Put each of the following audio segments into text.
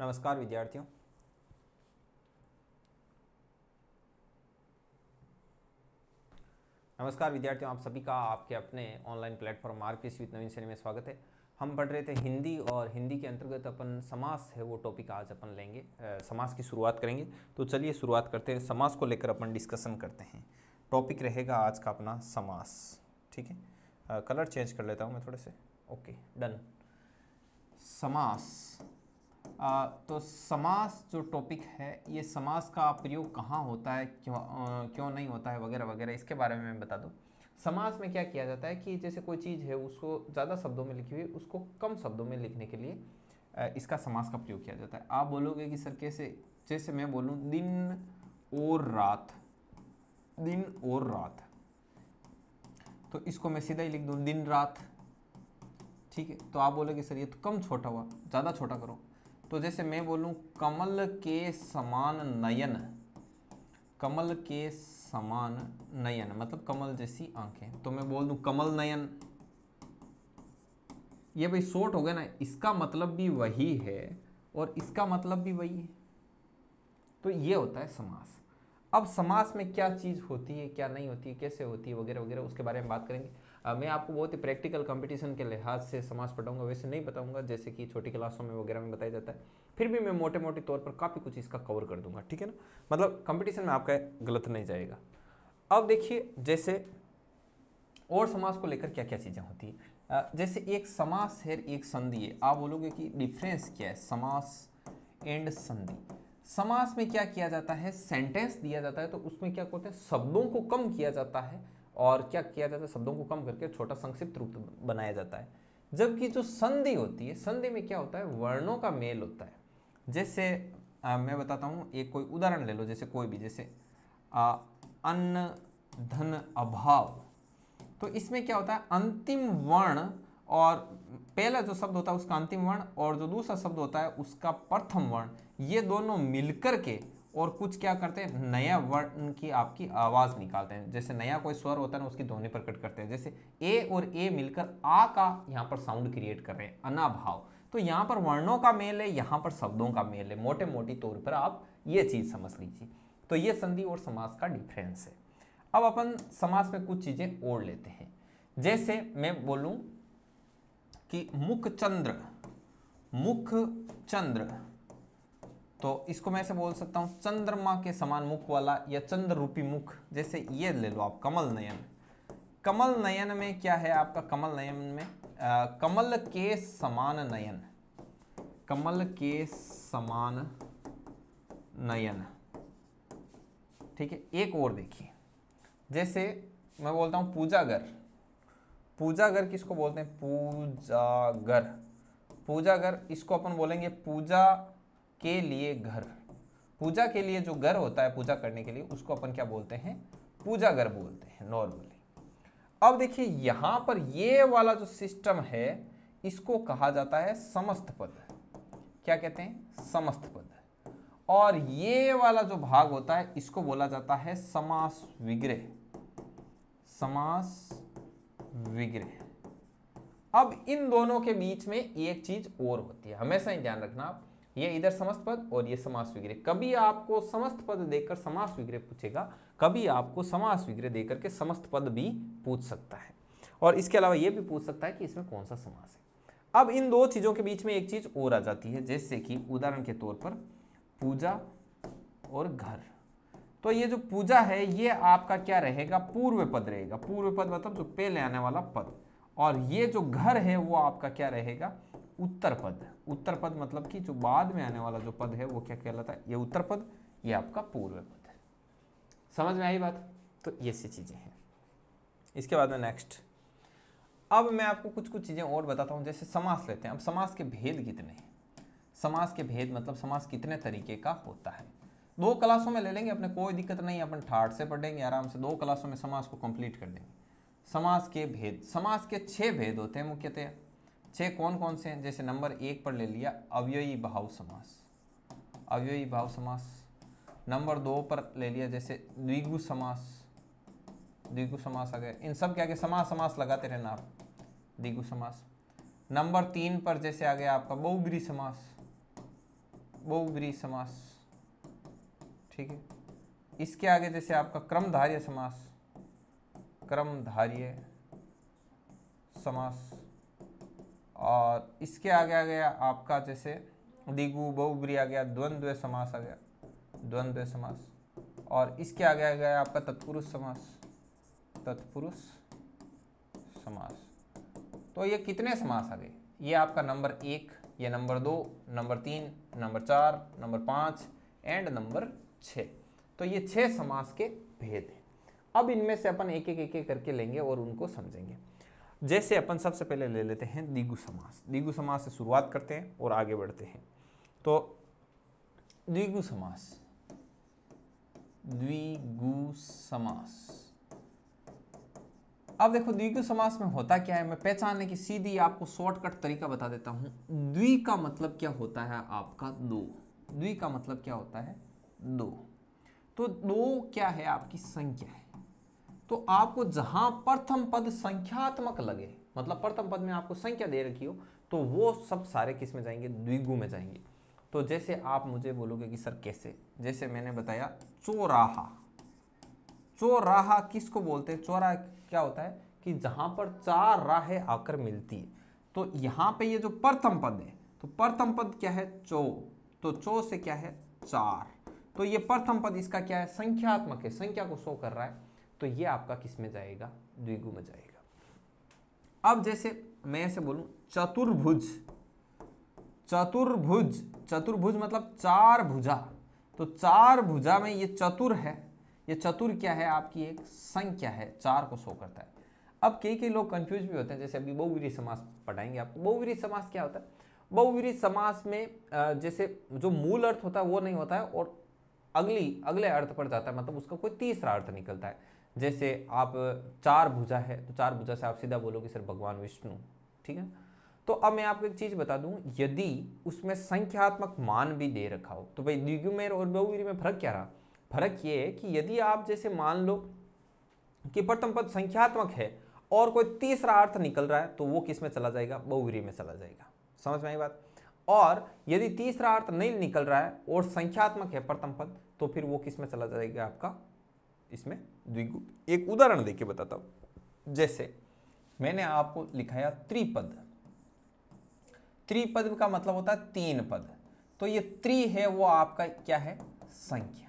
नमस्कार विद्यार्थियों नमस्कार विद्यार्थियों आप सभी का आपके अपने ऑनलाइन प्लेटफॉर्म मार्क की विद नवीन सैनी में स्वागत है हम पढ़ रहे थे हिंदी और हिंदी के अंतर्गत अपन समास है वो टॉपिक आज अपन लेंगे समास की शुरुआत करेंगे तो चलिए शुरुआत करते हैं समास को लेकर अपन डिस्कशन करते हैं टॉपिक रहेगा आज का अपना समास ठीक है कलर चेंज कर लेता हूँ मैं थोड़े से ओके डन समास तो समास जो टॉपिक है ये समास का प्रयोग कहाँ होता है क्यों आ, क्यों नहीं होता है वगैरह वगैरह इसके बारे में मैं बता दूँ समास में क्या किया जाता है कि जैसे कोई चीज़ है उसको ज़्यादा शब्दों में लिखी हुई उसको कम शब्दों में लिखने के लिए इसका समास का प्रयोग किया जाता है आप बोलोगे कि सर कैसे जैसे मैं बोलूँ दिन और रात दिन और रात तो इसको मैं सीधा ही लिख दूँ दिन रात ठीक है तो आप बोलोगे सर ये तो कम छोटा हुआ ज़्यादा छोटा करो तो जैसे मैं बोलूँ कमल के समान नयन कमल के समान नयन मतलब कमल जैसी आंखें तो मैं बोल दू कमल नयन ये भाई शॉर्ट हो गया ना इसका मतलब भी वही है और इसका मतलब भी वही है तो ये होता है समास अब समास में क्या चीज़ होती है क्या नहीं होती है कैसे होती है वगैरह वगैरह उसके बारे में बात करेंगे मैं आपको बहुत ही प्रैक्टिकल कंपटीशन के लिहाज से समाज पढ़ाऊंगा वैसे नहीं बताऊंगा जैसे कि छोटी क्लासों में वगैरह में बताया जाता है फिर भी मैं मोटे मोटे तौर पर काफ़ी कुछ इसका कवर कर दूंगा ठीक है ना मतलब कंपटीशन में आपका गलत नहीं जाएगा अब देखिए जैसे और समाज को लेकर क्या क्या चीज़ें होती है जैसे एक समास है एक संधि है आप बोलोगे कि डिफरेंस क्या है समास एंड संधि समास में क्या किया जाता है सेंटेंस दिया जाता है तो उसमें क्या कहते हैं शब्दों को कम किया जाता है और क्या किया जाता है शब्दों को कम करके छोटा संक्षिप्त रूप बनाया जाता है जबकि जो संधि होती है संधि में क्या होता है वर्णों का मेल होता है जैसे आ, मैं बताता हूँ एक कोई उदाहरण ले लो जैसे कोई भी जैसे आ, अन्न धन अभाव तो इसमें क्या होता है अंतिम वर्ण और पहला जो शब्द होता है उसका अंतिम वर्ण और जो दूसरा शब्द होता है उसका प्रथम वर्ण ये दोनों मिलकर के और कुछ क्या करते हैं नया वर्ण की आपकी आवाज़ निकालते हैं जैसे नया कोई स्वर होता है ना उसकी ध्वनि प्रकट करते हैं जैसे ए और ए मिलकर आ का यहाँ पर साउंड क्रिएट कर रहे हैं अनाभाव तो यहाँ पर वर्णों का मेल है यहाँ पर शब्दों का मेल है मोटे मोटी तौर पर आप ये चीज़ समझ लीजिए तो ये संधि और समास का डिफरेंस है अब अपन समास में कुछ चीज़ें ओढ़ लेते हैं जैसे मैं बोलूँ कि मुख चंद्र मुख चंद्र तो इसको मैं ऐसे बोल सकता हूँ चंद्रमा के समान मुख वाला या चंद्र रूपी मुख जैसे ये ले लो आप कमल नयन कमल नयन में क्या है आपका कमल नयन में आ, कमल के समान नयन कमल के समान नयन ठीक है एक और देखिए जैसे मैं बोलता हूँ पूजागर पूजागर किसको बोलते हैं पूजागर पूजागर इसको अपन बोलेंगे पूजा के लिए घर पूजा के लिए जो घर होता है पूजा करने के लिए उसको अपन क्या बोलते हैं पूजा घर बोलते हैं नॉर्मली अब देखिए यहां पर ये वाला जो सिस्टम है इसको कहा जाता है समस्त पद क्या कहते हैं समस्त पद और ये वाला जो भाग होता है इसको बोला जाता है समास विग्रह समास विग्रह अब इन दोनों के बीच में एक चीज और होती है हमेशा ही ध्यान रखना आप ये इधर समस्त पद और ये समास विग्रह कभी आपको समस्त पद देकर समास विग्रह पूछेगा कभी आपको समास विग्रह देकर के समस्त पद भी पूछ सकता है और इसके अलावा ये भी पूछ सकता है कि इसमें कौन सा समास है अब इन दो चीज़ों के बीच में एक चीज़ और आ जाती है जैसे कि उदाहरण के तौर पर पूजा और घर तो ये जो पूजा है ये आपका क्या रहेगा पूर्व पद रहेगा पूर्व पद मतलब जो पहले आने वाला पद और ये जो घर है वो आपका क्या रहेगा उत्तर पद उत्तर पद मतलब कि जो बाद में आने वाला जो पद है वो क्या कहलाता है ये उत्तर पद ये आपका पूर्व पद है समझ में आई बात तो ये सी चीज़ें हैं इसके बाद में नेक्स्ट अब मैं आपको कुछ कुछ चीज़ें और बताता हूँ जैसे समास लेते हैं अब समास के भेद कितने हैं समास के भेद मतलब समास कितने तरीके का होता है दो क्लासों में ले लेंगे अपने कोई दिक्कत नहीं अपन ठाट से पढ़ेंगे आराम से दो क्लासों में समास को कंप्लीट कर देंगे समास के भेद समास के छह भेद होते हैं मुख्यतः छः कौन कौन से हैं जैसे नंबर एक पर ले लिया अव्ययी भाव समास अव्ययी भाव समास नंबर दो पर ले लिया जैसे द्विगु समास द्विगु समास आ गया इन सब के आगे समास समास लगाते रहना आप द्विगु समास नंबर तीन पर जैसे आ गया आपका बहुब्री समास बहुब्री समास ठीक है इसके आगे जैसे आपका क्रमधार्य समास क्रमधार्य समास और इसके आगे आ गया आपका जैसे दिगु बहुब्री आ गया द्वंद्व समास आ गया द्वंद्व समास और इसके आगे आ गया आपका तत्पुरुष समास तत्पुरुष समास तो ये कितने समास आ गए ये आपका नंबर एक ये नंबर दो नंबर तीन नंबर चार नंबर पाँच एंड नंबर छः तो ये छः समास के भेद हैं अब इनमें से अपन एक एक एक करके लेंगे और उनको समझेंगे जैसे अपन सबसे पहले ले लेते हैं दिगु समास दिगु समास से शुरुआत करते हैं और आगे बढ़ते हैं तो द्विगु समास द्विगु समास अब देखो द्विगु समास में होता क्या है मैं पहचानने की सीधी आपको शॉर्टकट तरीका बता देता हूं द्वि का मतलब क्या होता है आपका दो द्वि का मतलब क्या होता है दो तो दो क्या है आपकी संख्या है तो आपको जहां प्रथम पद संख्यात्मक लगे मतलब प्रथम पद में आपको संख्या दे रखी हो तो वो सब सारे किस में जाएंगे द्विगु में जाएंगे तो जैसे आप मुझे बोलोगे कि सर कैसे जैसे मैंने बताया चोराहा चोराहा किसको बोलते हैं चोरा क्या होता है कि जहां पर चार राहें आकर मिलती है तो यहाँ पे ये जो प्रथम पद है तो प्रथम पद क्या है चो तो चो से क्या है चार तो ये प्रथम पद इसका क्या है संख्यात्मक है संख्या को शो कर रहा है तो ये आपका किस में जाएगा द्विगु में जाएगा अब जैसे मैं ऐसे बोलूं चतुर्भुज चतुर्भुज चतुर्भुज मतलब चार भुजा तो चार भुजा में ये चतुर है ये चतुर क्या है आपकी एक संख्या है चार को शो करता है अब कई कई लोग कंफ्यूज भी होते हैं जैसे अभी बहुवीरी समास पढ़ाएंगे आपको बहुवीरी समास क्या होता है बहुवीरी समास में जैसे जो मूल अर्थ होता है वो नहीं होता है और अगली अगले अर्थ पर जाता है मतलब उसका कोई तीसरा अर्थ निकलता है जैसे आप चार भुजा है तो चार भुजा से आप सीधा बोलोगे सर भगवान विष्णु ठीक है तो अब मैं आपको एक चीज़ बता दूं यदि उसमें संख्यात्मक मान भी दे रखा हो तो भाई द्विगुमेर और बहुवीर में फर्क क्या रहा फर्क ये है कि यदि आप जैसे मान लो कि प्रथम पद संख्यात्मक है और कोई तीसरा अर्थ निकल रहा है तो वो किस में चला जाएगा बहुवीरी में चला जाएगा समझ में आई बात और यदि तीसरा अर्थ नहीं निकल रहा है और संख्यात्मक है प्रथम पद तो फिर वो किस में चला जाएगा आपका इसमें द्विगुप एक उदाहरण देके बताता हूं जैसे मैंने आपको लिखाया त्रिपद त्रिपद का मतलब होता है तीन पद तो ये त्रि है वो आपका क्या है संख्या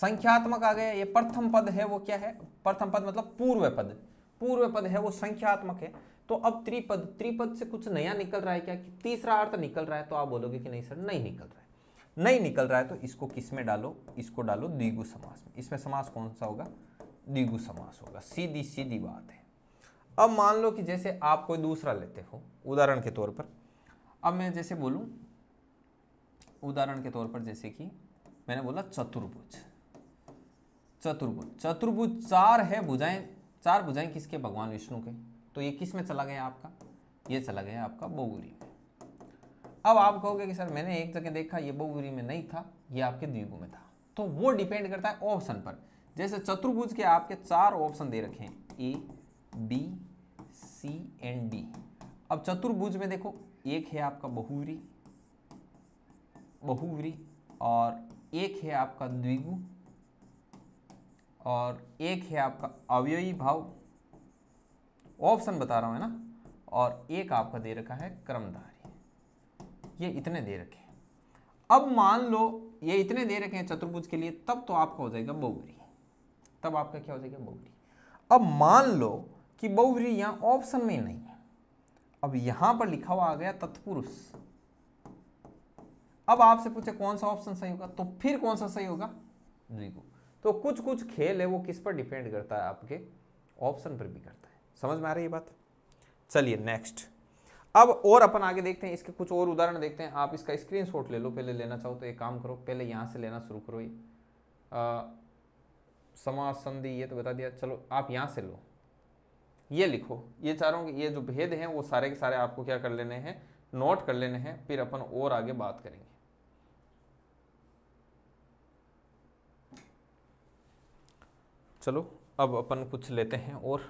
संख्यात्मक आ गया ये प्रथम पद है वो क्या है प्रथम पद मतलब पूर्व पद पूर्व पद है वो संख्यात्मक है तो अब त्रिपद त्रिपद से कुछ नया निकल रहा है क्या कि तीसरा अर्थ निकल रहा है तो आप बोलोगे कि नहीं सर नहीं निकल रहा है नहीं निकल रहा है तो इसको किस में डालो इसको डालो द्विगु समास में इसमें समास कौन सा होगा द्विगु समास होगा सीधी सीधी बात है अब मान लो कि जैसे आप कोई दूसरा लेते हो उदाहरण के तौर पर अब मैं जैसे बोलूँ उदाहरण के तौर पर जैसे कि मैंने बोला चतुर्भुज चतुर्भुज चतुर्भुज चार है भुजाएं चार भुजाएं किसके भगवान विष्णु के तो ये किस में चला गया आपका ये चला गया आपका बोगुरी में अब आप कहोगे कि सर मैंने एक जगह देखा ये बहुबुरी में नहीं था ये आपके द्विगु में था तो वो डिपेंड करता है ऑप्शन पर जैसे चतुर्भुज के आपके चार ऑप्शन दे रखे हैं A B C and D अब चतुर्भुज में देखो एक है आपका बहुवरी बहुवरी और एक है आपका द्विगु और एक है आपका अव्ययी भाव ऑप्शन बता रहा हूं है ना और एक आपका दे रखा है क्रमधारी ये इतने दे रखे हैं अब मान लो ये इतने दे रखे हैं चतुर्भुज के लिए तब तो आपका हो जाएगा बहुवरी तब आपका क्या हो जाएगा बहुवरी अब मान लो कि बहुवरी यहाँ ऑप्शन में नहीं है अब यहाँ पर लिखा हुआ आ गया तत्पुरुष अब आपसे पूछे कौन सा ऑप्शन सही होगा तो फिर कौन सा सही होगा द्विगु तो कुछ कुछ खेल है वो किस पर डिपेंड करता है आपके ऑप्शन पर भी करता है समझ में आ रही है बात चलिए नेक्स्ट अब और अपन आगे देखते हैं इसके कुछ और उदाहरण देखते हैं आप इसका शॉट ले लो पहले लेना चाहो तो एक काम करो पहले यहाँ से लेना शुरू करो ये समास संधि ये तो बता दिया चलो आप यहाँ से लो ये लिखो ये चारों ये जो भेद हैं वो सारे के सारे आपको क्या कर लेने हैं नोट कर लेने हैं फिर अपन और आगे बात करेंगे चलो अब अपन कुछ लेते हैं और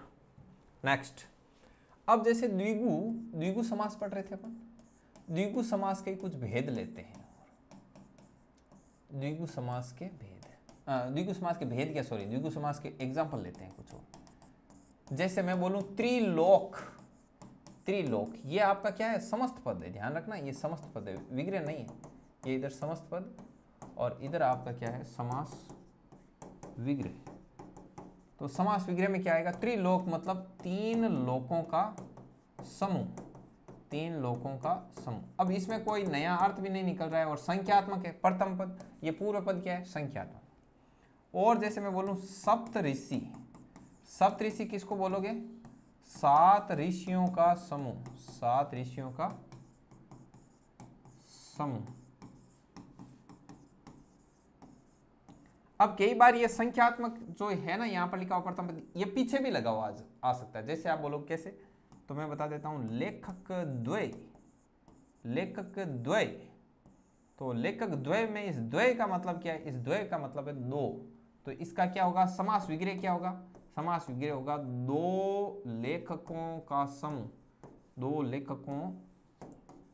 नेक्स्ट अब जैसे द्विगु द्विगु समास पढ़ रहे थे अपन द्विगु समास के कुछ भेद लेते हैं द्विगु समास के भेद द्विगु समास के भेद क्या सॉरी द्विगु समास के एग्जाम्पल लेते हैं कुछ और जैसे मैं बोलूँ त्रिलोक त्रिलोक ये आपका क्या है समस्त पद है ध्यान रखना ये समस्त पद है विग्रह नहीं है ये इधर समस्त पद और इधर आपका क्या है समास विग्रह तो समास विग्रह में क्या आएगा त्रिलोक मतलब तीन लोकों का समूह तीन लोकों का समूह अब इसमें कोई नया अर्थ भी नहीं निकल रहा है और संख्यात्मक है प्रथम पद ये पूर्व पद क्या है संख्यात्मक और जैसे मैं बोलूं सप्त ऋषि सप्त ऋषि किसको बोलोगे सात ऋषियों का समूह सात ऋषियों का समूह अब कई बार ये संख्यात्मक जो है ना यहाँ पर लिखा हुआ प्रथम ये पीछे भी लगा हुआ आ सकता है जैसे आप बोलो कैसे तो मैं बता देता हूँ लेखक द्वय लेखक द्वय तो लेखक द्वय में इस द्वय का मतलब क्या है इस द्वय का मतलब है दो तो इसका क्या होगा समास विग्रह क्या होगा समास विग्रह होगा दो लेखकों का समूह दो लेखकों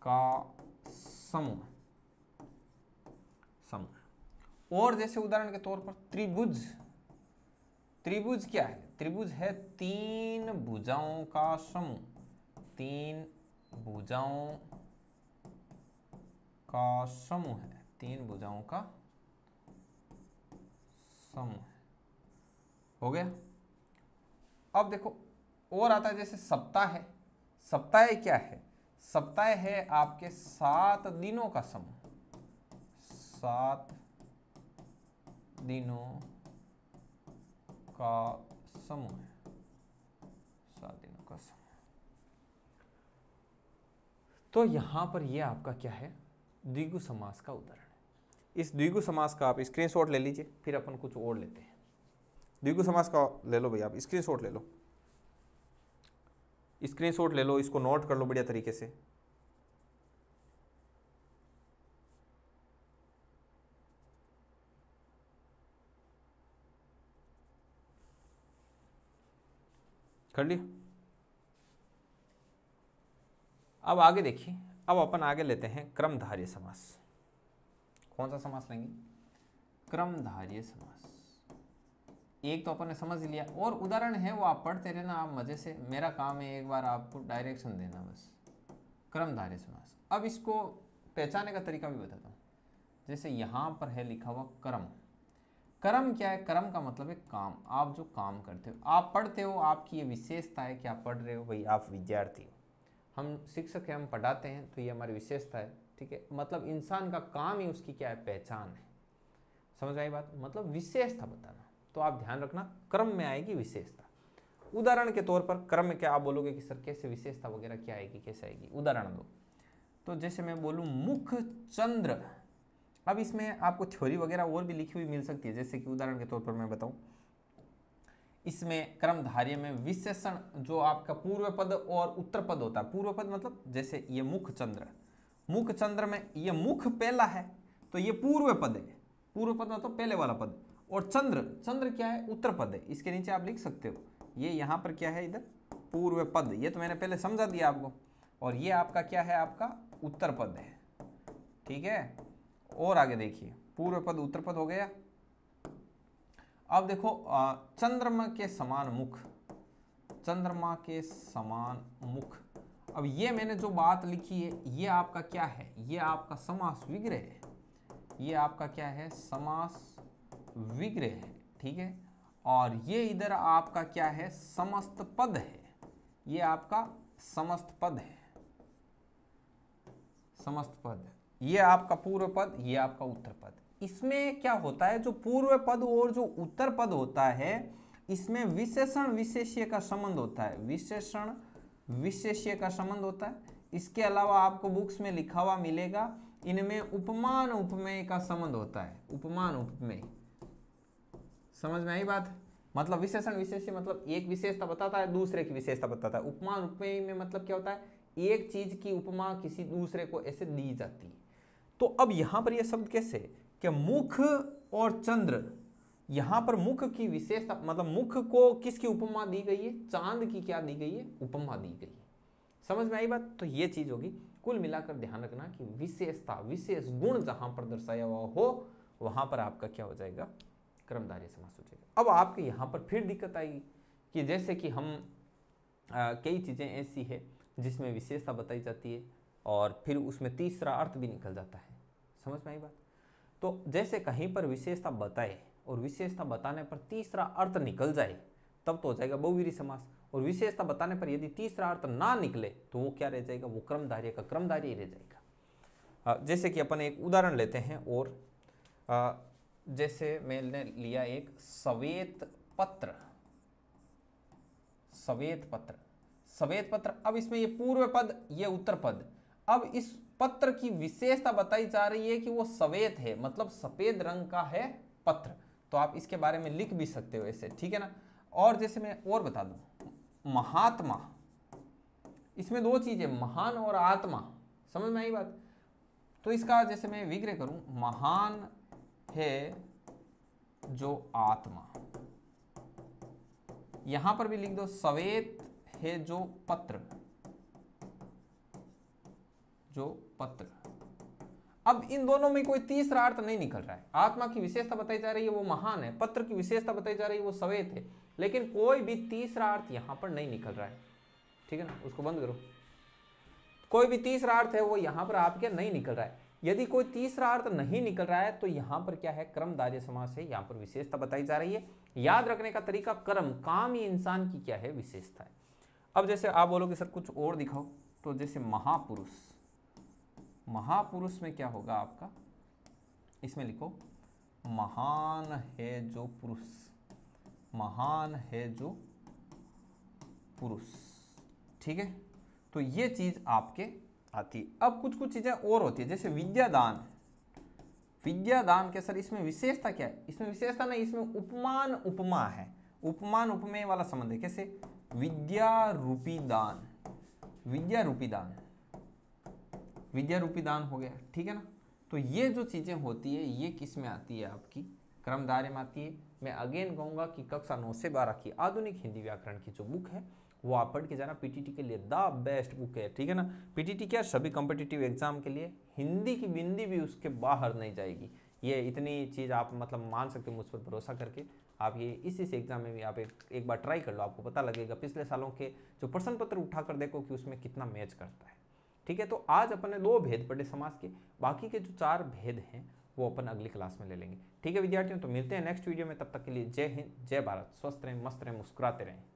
का समूह समूह और जैसे उदाहरण के तौर पर त्रिभुज त्रिभुज क्या है त्रिभुज है तीन भुजाओं का समूह तीन भुजाओं का समूह है तीन भुजाओं का समूह हो गया अब देखो और आता है जैसे सप्ताह है सप्ताह क्या है सप्ताह है आपके सात दिनों का समूह सात दिनों का समूह सात दिनों का समूह तो यहां पर ये आपका क्या है द्विगु समास का उदाहरण है इस द्विगु समास का आप स्क्रीनशॉट ले लीजिए फिर अपन कुछ और लेते हैं द्विगु समास का ले लो भैया आप स्क्रीनशॉट ले लो स्क्रीनशॉट ले लो इसको नोट कर लो बढ़िया तरीके से कर लिया अब आगे देखिए अब अपन आगे लेते हैं क्रमधार्य समास कौन सा समास लेंगे क्रमधार्य समास एक तो अपन ने समझ लिया और उदाहरण है वो आप पढ़ते रहना आप मजे से मेरा काम है एक बार आपको डायरेक्शन देना बस क्रमधार्य समास अब इसको पहचाने का तरीका भी बताता हूँ जैसे यहाँ पर है लिखा हुआ क्रम कर्म क्या है कर्म का मतलब है काम आप जो काम करते हो आप पढ़ते हो आपकी ये विशेषता है कि आप पढ़ रहे हो भाई आप विद्यार्थी हो हम शिक्षक हैं हम पढ़ाते हैं तो ये हमारी विशेषता है ठीक है मतलब इंसान का काम ही उसकी क्या है पहचान है समझ आई बात मतलब विशेषता बताना तो आप ध्यान रखना क्रम में आएगी विशेषता उदाहरण के तौर पर क्रम में क्या आप बोलोगे कि सर कैसे विशेषता वगैरह क्या आएगी कैसे आएगी उदाहरण दो तो जैसे मैं बोलूँ मुख चंद्र अब इसमें आपको थ्योरी वगैरह और भी लिखी हुई मिल सकती है जैसे कि उदाहरण के तौर पर मैं बताऊं इसमें क्रमधार्य में विशेषण जो आपका पूर्व पद और उत्तर पद होता है पूर्व पद मतलब जैसे ये मुख चंद्र मुख चंद्र में ये मुख पहला है तो ये पूर्व पद है पूर्व पद मतलब पहले वाला पद और चंद्र चंद्र क्या है उत्तर पद है इसके नीचे आप लिख सकते हो ये यहाँ पर क्या है इधर पूर्व पद ये तो मैंने पहले समझा दिया आपको और ये आपका क्या है आपका उत्तर पद है ठीक है और आगे देखिए पूर्व पद उत्तर पद हो गया अब देखो चंद्रमा के समान मुख चंद्रमा के समान मुख अब ये मैंने जो बात लिखी है ये आपका क्या है ये आपका समास विग्रह है ये आपका क्या है समास विग्रह है ठीक है और ये इधर आपका क्या है समस्त पद है ये आपका समस्त पद है समस्त पद है ये आपका पूर्व पद ये आपका उत्तर पद इसमें क्या होता है जो पूर्व पद और जो उत्तर पद होता है इसमें विशेषण विशेष्य का संबंध होता है विशेषण विशेष्य का संबंध होता है इसके अलावा आपको बुक्स में लिखा हुआ मिलेगा इनमें उपमान उपमेय का संबंध होता है उपमान उपमेय समझ में आई बात मतलब विशेषण विशेष्य मतलब एक विशेषता बताता है दूसरे की विशेषता बताता है उपमान उपमेय में मतलब क्या होता है एक चीज की उपमा किसी दूसरे को ऐसे दी जाती है तो अब यहाँ पर यह शब्द कैसे कि मुख और चंद्र यहाँ पर मुख की विशेषता मतलब मुख को किसकी उपमा दी गई है चांद की क्या दी गई है उपमा दी गई है समझ में आई बात तो ये चीज़ होगी कुल मिलाकर ध्यान रखना कि विशेषता विशेष गुण जहाँ पर दर्शाया हुआ हो वहाँ पर आपका क्या हो जाएगा क्रमधार्य समास हो जाएगा अब आपके यहाँ पर फिर दिक्कत आएगी कि जैसे कि हम कई चीज़ें ऐसी है जिसमें विशेषता बताई जाती है और फिर उसमें तीसरा अर्थ भी निकल जाता है समझ में आई बात तो जैसे कहीं पर विशेषता बताए और विशेषता बताने पर तीसरा अर्थ निकल जाए तब तो हो जाएगा बहुवीरी समास और विशेषता बताने पर यदि तीसरा अर्थ ना निकले तो वो क्या रह जाएगा वो क्रमधार्य का क्रमधार्य रह जाएगा जैसे कि अपन एक उदाहरण लेते हैं और जैसे मैंने लिया एक सवेत पत्र सवेत पत्र सवेत पत्र अब इसमें ये पूर्व पद ये उत्तर पद अब इस पत्र की विशेषता बताई जा रही है कि वो सवेद है मतलब सफेद रंग का है पत्र तो आप इसके बारे में लिख भी सकते हो ऐसे ठीक है ना और जैसे मैं और बता दू महात्मा इसमें दो चीजें महान और आत्मा समझ में आई बात तो इसका जैसे मैं विग्रह करूं महान है जो आत्मा यहां पर भी लिख दो सवेत है जो पत्र जो पत्र अब इन दोनों में कोई तीसरा अर्थ नहीं निकल रहा है आत्मा की विशेषता बताई जा रही है वो महान है पत्र की विशेषता बताई जा रही है वो सवेत है लेकिन कोई भी तीसरा अर्थ यहाँ पर नहीं निकल रहा है ठीक है ना उसको बंद करो कोई भी तीसरा अर्थ है वो यहाँ पर आपके नहीं निकल रहा है यदि कोई तीसरा अर्थ नहीं निकल रहा है तो यहाँ पर क्या है कर्म दार्य समास है यहाँ पर विशेषता बताई जा रही है याद रखने का तरीका कर्म काम ही इंसान की क्या है विशेषता है अब जैसे आप बोलोगे सर कुछ और दिखाओ तो जैसे महापुरुष महापुरुष में क्या होगा आपका इसमें लिखो महान है जो पुरुष महान है जो पुरुष ठीक है तो ये चीज आपके आती है अब कुछ कुछ चीजें और होती है जैसे विद्यादान विद्यादान के सर इसमें विशेषता क्या है इसमें विशेषता नहीं इसमें उपमान उपमा है उपमान उपमेय वाला संबंध है कैसे विद्या रूपी दान विद्या रूपी दान विद्या रूपी दान हो गया ठीक है ना तो ये जो चीज़ें होती है ये किस में आती है आपकी क्रम दायरे में आती है मैं अगेन कहूँगा कि कक्षा नौ से बारह की आधुनिक हिंदी व्याकरण की जो बुक है वो आप पढ़ के जाना पीटीटी के लिए द बेस्ट बुक है ठीक है ना पीटीटी क्या सभी कॉम्पिटिटिव एग्जाम के लिए हिंदी की बिंदी भी उसके बाहर नहीं जाएगी ये इतनी चीज़ आप मतलब मान सकते हो मुझ पर भरोसा करके आप ये इस इस एग्ज़ाम में भी आप एक एक बार ट्राई कर लो आपको पता लगेगा पिछले सालों के जो प्रश्न पत्र उठा कर देखो कि उसमें कितना मैच करता है ठीक है तो आज अपन ने दो भेद पढ़े समाज के बाकी के जो चार भेद हैं वो अपन अगली क्लास में ले लेंगे ठीक है विद्यार्थियों तो मिलते हैं नेक्स्ट वीडियो में तब तक के लिए जय हिंद जय भारत स्वस्थ रहें मस्त रहें मुस्कुराते रहें